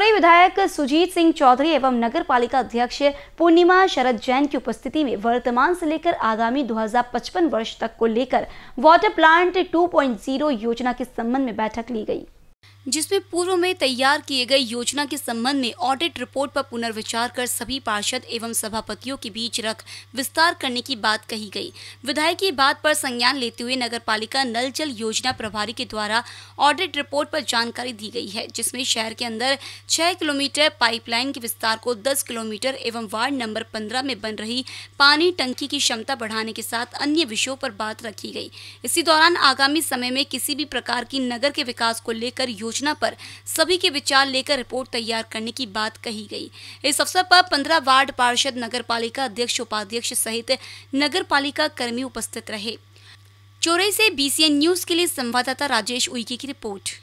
सिरोही विधायक सुजीत सिंह चौधरी एवं नगर पालिका अध्यक्ष पूर्णिमा शरद जैन की उपस्थिति में वर्तमान से लेकर आगामी 2055 वर्ष तक को लेकर वाटर प्लांट 2.0 योजना के संबंध में बैठक ली गई जिसमें पूर्व में तैयार किए गए योजना के संबंध में ऑडिट रिपोर्ट पर पुनर्विचार कर सभी पार्षद एवं सभापतियों के बीच रख विस्तार करने की बात कही गई विधायक की बात पर संज्ञान लेते हुए नगर पालिका नल जल योजना प्रभारी के द्वारा ऑडिट रिपोर्ट पर जानकारी दी गई है जिसमें शहर के अंदर छह किलोमीटर पाइपलाइन के विस्तार को दस किलोमीटर एवं वार्ड नंबर पंद्रह में बन रही पानी टंकी की क्षमता बढ़ाने के साथ अन्य विषयों पर बात रखी गई इसी दौरान आगामी समय में किसी भी प्रकार की नगर के विकास को लेकर योजना योजना पर सभी के विचार लेकर रिपोर्ट तैयार करने की बात कही गई इस अवसर पर पंद्रह वार्ड पार्षद नगर पालिका अध्यक्ष उपाध्यक्ष सहित नगर पालिका कर्मी उपस्थित रहे चोरे से बीसीएन न्यूज के लिए संवाददाता राजेश उइके की रिपोर्ट